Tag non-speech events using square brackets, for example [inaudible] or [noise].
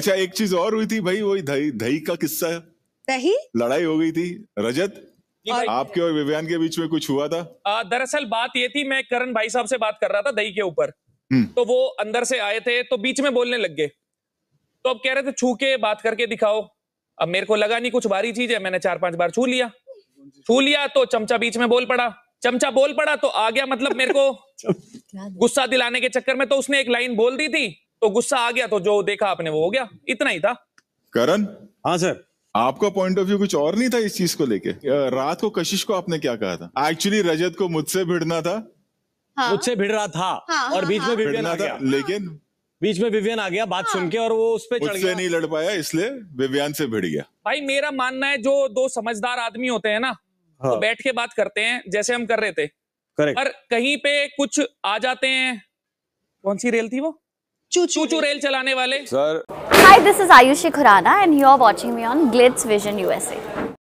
अच्छा एक चीज और हुई थी भाई वही दही दही का किस्सा दही लड़ाई हो गई थी रजत आपके और विवियान के बीच में कुछ हुआ था दरअसल बात ये थी मैं करण भाई साहब से बात कर रहा था दही के ऊपर हम्म। तो वो अंदर से आए थे तो बीच में बोलने लग गए तो अब कह रहे थे छू के बात करके दिखाओ अब मेरे को लगा नहीं कुछ भारी चीज है मैंने चार पांच बार छू लिया छू लिया तो चमचा बीच में बोल पड़ा चमचा बोल पड़ा तो आ गया मतलब मेरे को [laughs] गुस्सा दिलाने के चक्कर में तो उसने एक लाइन बोल दी थी तो गुस्सा आ गया तो जो देखा आपने वो हो गया इतना ही था करण हाँ सर आपका पॉइंट ऑफ व्यू कुछ और नहीं था इस चीज को लेके रात को कशिश को आपने क्या कहा था एक्चुअली रजत को मुझसे भिड़ना था हाँ। मुझसे भिड़ रहा था हाँ, हाँ और बीच में हाँ। विवियन आ गया लेकिन बीच में विवियन आ गया बात हाँ, सुन के और वो उस पर चढ़ गया नहीं लड़ पाया इसलिए विवियन से भिड़ गया भाई मेरा मानना है जो दो समझदार आदमी होते हैं ना तो बैठ के बात करते हैं जैसे हम कर रहे थे करेक्ट और कहीं पे कुछ आ जाते हैं कौन सी रेल थी वो चूचू रेल चलाने वाले sir hi this is Ayushi Khurana and you are watching me on glitz vision USA